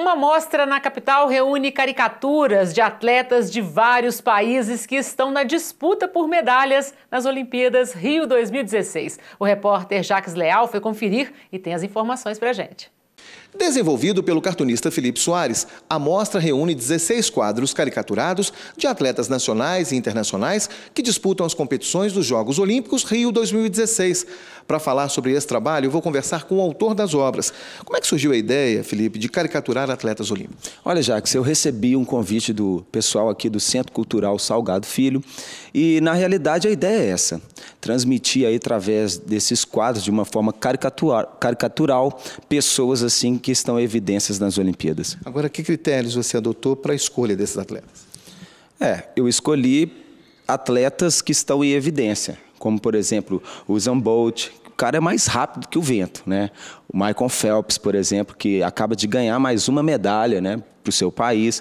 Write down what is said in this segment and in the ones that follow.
Uma mostra na capital reúne caricaturas de atletas de vários países que estão na disputa por medalhas nas Olimpíadas Rio 2016. O repórter Jacques Leal foi conferir e tem as informações para gente. Desenvolvido pelo cartunista Felipe Soares, a mostra reúne 16 quadros caricaturados de atletas nacionais e internacionais que disputam as competições dos Jogos Olímpicos Rio 2016. Para falar sobre esse trabalho, vou conversar com o autor das obras. Como é que surgiu a ideia, Felipe, de caricaturar atletas olímpicos? Olha, Jacques, eu recebi um convite do pessoal aqui do Centro Cultural Salgado Filho e, na realidade, a ideia é essa transmitir aí através desses quadros, de uma forma caricatural, pessoas assim que estão evidências nas Olimpíadas. Agora, que critérios você adotou para a escolha desses atletas? É, eu escolhi atletas que estão em evidência, como por exemplo o Zambolt, o cara é mais rápido que o vento, né? O Michael Phelps, por exemplo, que acaba de ganhar mais uma medalha, né, para o seu país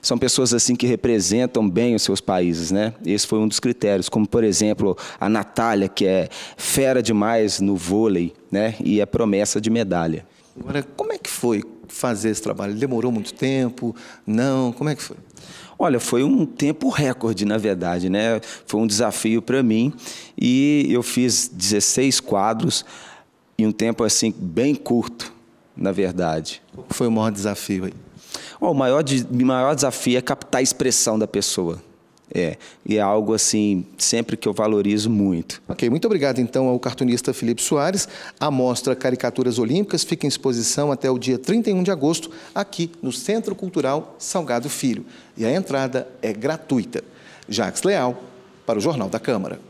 são pessoas assim que representam bem os seus países, né? Esse foi um dos critérios, como por exemplo a Natália, que é fera demais no vôlei, né? E é promessa de medalha. Agora, como é que foi fazer esse trabalho? Demorou muito tempo? Não? Como é que foi? Olha, foi um tempo recorde, na verdade, né? Foi um desafio para mim e eu fiz 16 quadros em um tempo assim bem curto, na verdade. Qual foi o maior desafio aí? Oh, o maior, de, maior desafio é captar a expressão da pessoa. É, e é algo assim, sempre que eu valorizo muito. Ok, muito obrigado então ao cartunista Felipe Soares. A mostra Caricaturas Olímpicas fica em exposição até o dia 31 de agosto, aqui no Centro Cultural Salgado Filho. E a entrada é gratuita. Jacques Leal, para o Jornal da Câmara.